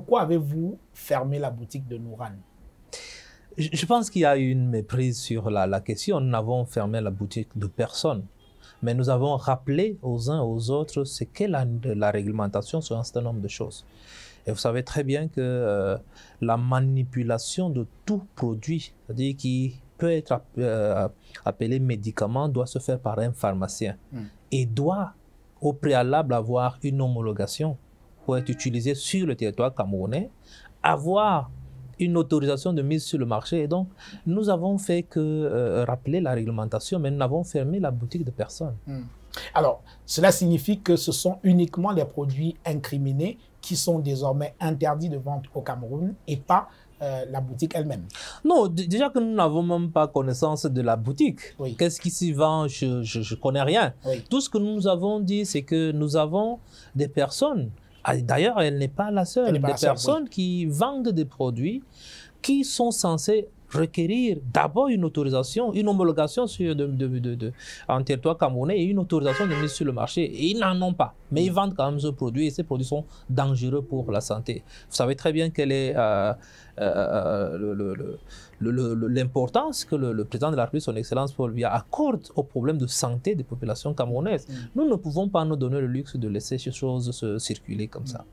Pourquoi avez-vous fermé la boutique de Nouran je pense qu'il y a eu une méprise sur la, question. Nous n'avons fermé la boutique de personne. Mais nous avons rappelé aux uns et aux autres ce qu'est la, réglementation sur un certain nombre de choses. Et vous savez très bien que euh, la manipulation de tout produit, cest qui peut être euh, appelé médicament, doit se faire par un pharmacien hmm. et doit au préalable avoir une homologation pour être utilisé sur le territoire camerounais, avoir une autorisation de mise sur le marché. Et donc, nous avons fait que euh, rappeler la réglementation, mais nous n'avons fermé la boutique de personne. Hmm. Alors, cela signifie que ce sont uniquement les produits incriminés qui sont désormais interdits de vente au Cameroun et pas euh, la boutique elle-même. Non, déjà que nous n'avons même pas connaissance de la boutique. Qu'est-ce qui s'y vend Je ne connais rien. Tout ce que nous avons dit, c'est que nous avons des personnes ah, d'ailleurs, elle n'est pas la seule. a des personnes qui vendent des produits qui sont censés requérir d'abord une autorisation, une homologation sur de, de, de, en territoire camerounais et une autorisation de mise sur le marché. Et ils n'en ont pas. Mais ils vendent quand même ce produit et ces produits sont dangereux pour la santé. Vous savez très bien quelle est euh, euh, euh, l'importance que le, président de la République, son Excellence Paul Biya, accorde aux problèmes de santé des populations camerounaises. Mm. Nous ne pouvons pas nous donner le luxe de laisser ces choses se circuler comme ça.